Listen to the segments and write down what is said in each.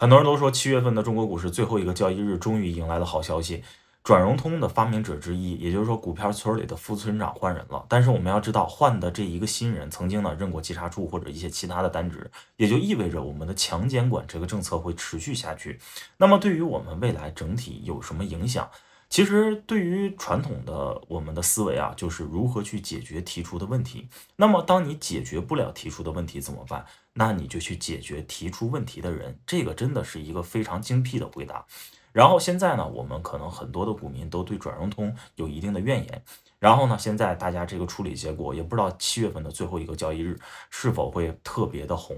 很多人都说，七月份的中国股市最后一个交易日终于迎来了好消息。转融通的发明者之一，也就是说股票村里的副村长换人了。但是我们要知道，换的这一个新人曾经呢任过稽查处或者一些其他的单职，也就意味着我们的强监管这个政策会持续下去。那么对于我们未来整体有什么影响？其实，对于传统的我们的思维啊，就是如何去解决提出的问题。那么，当你解决不了提出的问题怎么办？那你就去解决提出问题的人。这个真的是一个非常精辟的回答。然后现在呢，我们可能很多的股民都对转融通有一定的怨言。然后呢，现在大家这个处理结果也不知道，七月份的最后一个交易日是否会特别的红。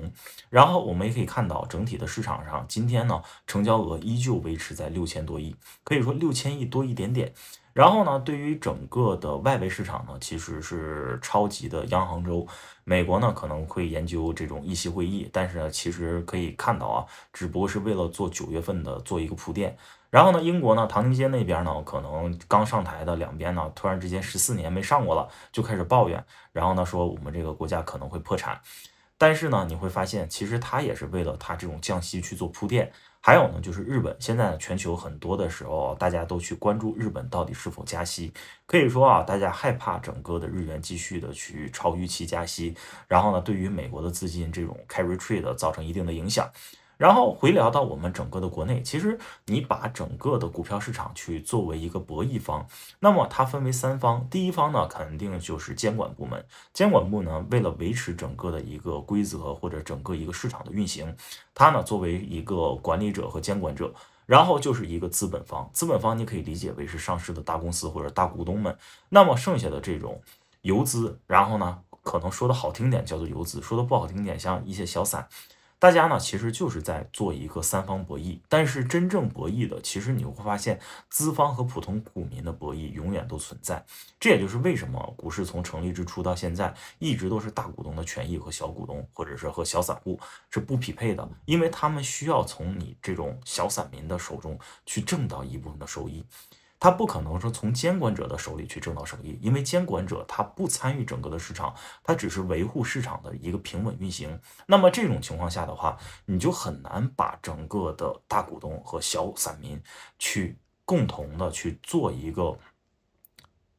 然后我们也可以看到，整体的市场上今天呢，成交额依旧维持在六千多亿，可以说六千亿多一点点。然后呢，对于整个的外围市场呢，其实是超级的央行周，美国呢可能会研究这种议息会议，但是呢，其实可以看到啊，只不过是为了做九月份的做一个铺垫。然后呢，英国呢，唐宁街那边呢，可能刚上台的两边呢，突然之间十四年没上过了，就开始抱怨。然后呢，说我们这个国家可能会破产。但是呢，你会发现，其实他也是为了他这种降息去做铺垫。还有呢，就是日本现在全球很多的时候，大家都去关注日本到底是否加息。可以说啊，大家害怕整个的日元继续的去超预期加息。然后呢，对于美国的资金这种 carry trade 造成一定的影响。然后回聊到我们整个的国内，其实你把整个的股票市场去作为一个博弈方，那么它分为三方，第一方呢肯定就是监管部门，监管部门呢为了维持整个的一个规则或者整个一个市场的运行，它呢作为一个管理者和监管者，然后就是一个资本方，资本方你可以理解为是上市的大公司或者大股东们，那么剩下的这种游资，然后呢可能说的好听点叫做游资，说的不好听点像一些小散。大家呢，其实就是在做一个三方博弈，但是真正博弈的，其实你会发现，资方和普通股民的博弈永远都存在。这也就是为什么股市从成立之初到现在，一直都是大股东的权益和小股东，或者是和小散户是不匹配的，因为他们需要从你这种小散民的手中去挣到一部分的收益。他不可能说从监管者的手里去挣到收益，因为监管者他不参与整个的市场，他只是维护市场的一个平稳运行。那么这种情况下的话，你就很难把整个的大股东和小散民去共同的去做一个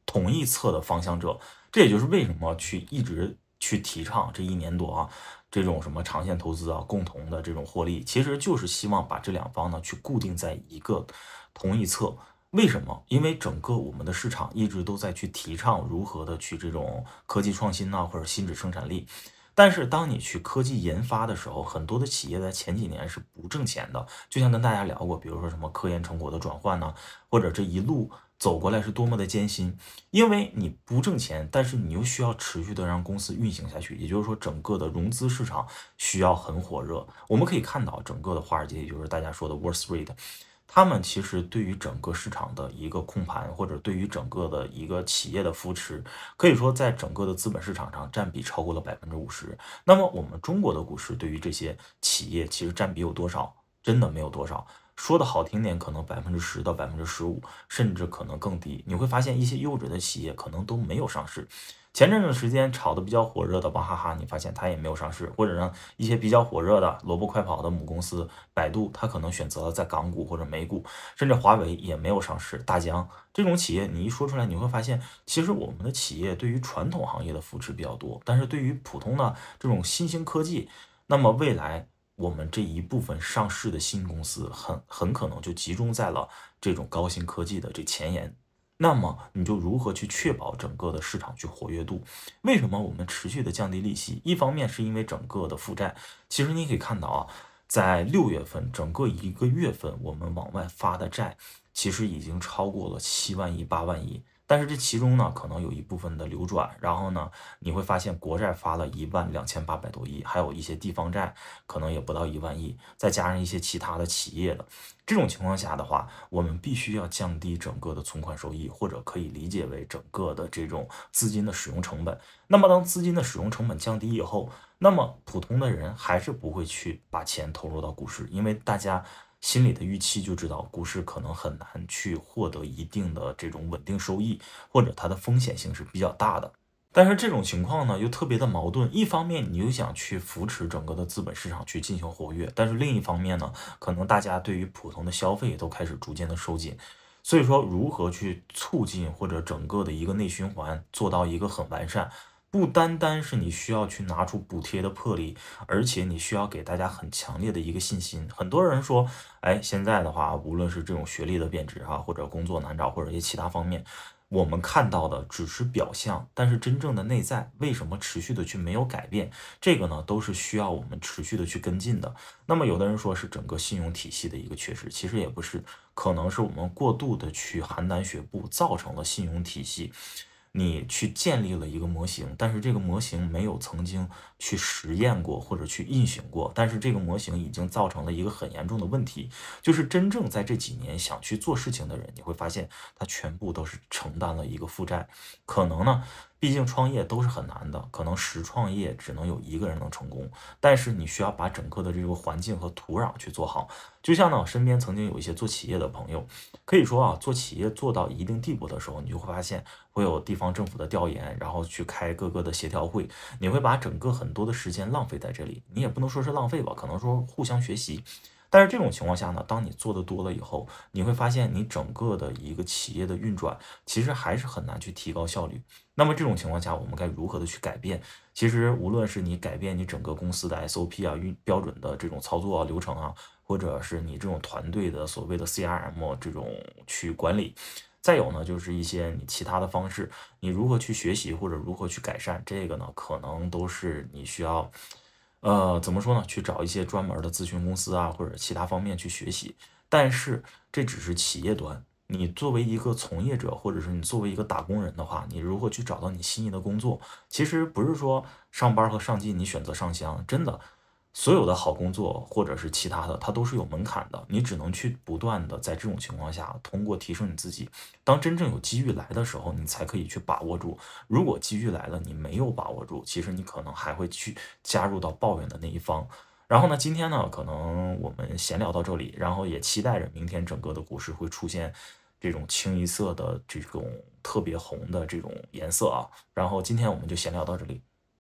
同一侧的方向者。这也就是为什么去一直去提倡这一年多啊，这种什么长线投资啊，共同的这种获利，其实就是希望把这两方呢去固定在一个同一侧。为什么？因为整个我们的市场一直都在去提倡如何的去这种科技创新呢，或者新质生产力。但是当你去科技研发的时候，很多的企业在前几年是不挣钱的。就像跟大家聊过，比如说什么科研成果的转换呢，或者这一路走过来是多么的艰辛。因为你不挣钱，但是你又需要持续的让公司运行下去。也就是说，整个的融资市场需要很火热。我们可以看到，整个的华尔街，也就是大家说的 w a s r a t e 他们其实对于整个市场的一个控盘，或者对于整个的一个企业的扶持，可以说在整个的资本市场上占比超过了百分之五十。那么我们中国的股市对于这些企业其实占比有多少？真的没有多少。说的好听点，可能百分之十到百分之十五，甚至可能更低。你会发现一些优质的企业可能都没有上市。前阵子时间炒的比较火热的娃哈哈，你发现它也没有上市。或者呢，一些比较火热的萝卜快跑的母公司百度，它可能选择了在港股或者美股。甚至华为也没有上市。大疆这种企业，你一说出来，你会发现，其实我们的企业对于传统行业的扶持比较多，但是对于普通的这种新兴科技，那么未来。我们这一部分上市的新公司，很很可能就集中在了这种高新科技的这前沿。那么，你就如何去确保整个的市场去活跃度？为什么我们持续的降低利息？一方面是因为整个的负债，其实你可以看到啊，在六月份整个一个月份，我们往外发的债其实已经超过了七万亿、八万亿。但是这其中呢，可能有一部分的流转，然后呢，你会发现国债发了一万两千八百多亿，还有一些地方债可能也不到一万亿，再加上一些其他的企业的，这种情况下的话，我们必须要降低整个的存款收益，或者可以理解为整个的这种资金的使用成本。那么当资金的使用成本降低以后，那么普通的人还是不会去把钱投入到股市，因为大家。心里的预期就知道，股市可能很难去获得一定的这种稳定收益，或者它的风险性是比较大的。但是这种情况呢，又特别的矛盾。一方面，你又想去扶持整个的资本市场去进行活跃，但是另一方面呢，可能大家对于普通的消费都开始逐渐的收紧。所以说，如何去促进或者整个的一个内循环，做到一个很完善？不单单是你需要去拿出补贴的魄力，而且你需要给大家很强烈的一个信心。很多人说，哎，现在的话，无论是这种学历的贬值啊，或者工作难找，或者一些其他方面，我们看到的只是表象，但是真正的内在为什么持续的去没有改变？这个呢，都是需要我们持续的去跟进的。那么，有的人说是整个信用体系的一个缺失，其实也不是，可能是我们过度的去邯郸学步，造成了信用体系。你去建立了一个模型，但是这个模型没有曾经去实验过或者去运行过，但是这个模型已经造成了一个很严重的问题，就是真正在这几年想去做事情的人，你会发现他全部都是承担了一个负债，可能呢。毕竟创业都是很难的，可能十创业只能有一个人能成功，但是你需要把整个的这个环境和土壤去做好。就像我身边曾经有一些做企业的朋友，可以说啊，做企业做到一定地步的时候，你就会发现会有地方政府的调研，然后去开各个的协调会，你会把整个很多的时间浪费在这里，你也不能说是浪费吧，可能说互相学习。但是这种情况下呢，当你做的多了以后，你会发现你整个的一个企业的运转其实还是很难去提高效率。那么这种情况下，我们该如何的去改变？其实无论是你改变你整个公司的 SOP 啊、运标准的这种操作啊、流程啊，或者是你这种团队的所谓的 CRM 这种去管理，再有呢，就是一些你其他的方式，你如何去学习或者如何去改善这个呢？可能都是你需要。呃，怎么说呢？去找一些专门的咨询公司啊，或者其他方面去学习。但是这只是企业端，你作为一个从业者，或者是你作为一个打工人的话，你如何去找到你心仪的工作？其实不是说上班和上进，你选择上香，真的。所有的好工作或者是其他的，它都是有门槛的。你只能去不断的在这种情况下，通过提升你自己。当真正有机遇来的时候，你才可以去把握住。如果机遇来了，你没有把握住，其实你可能还会去加入到抱怨的那一方。然后呢，今天呢，可能我们闲聊到这里，然后也期待着明天整个的股市会出现这种清一色的这种特别红的这种颜色啊。然后今天我们就闲聊到这里。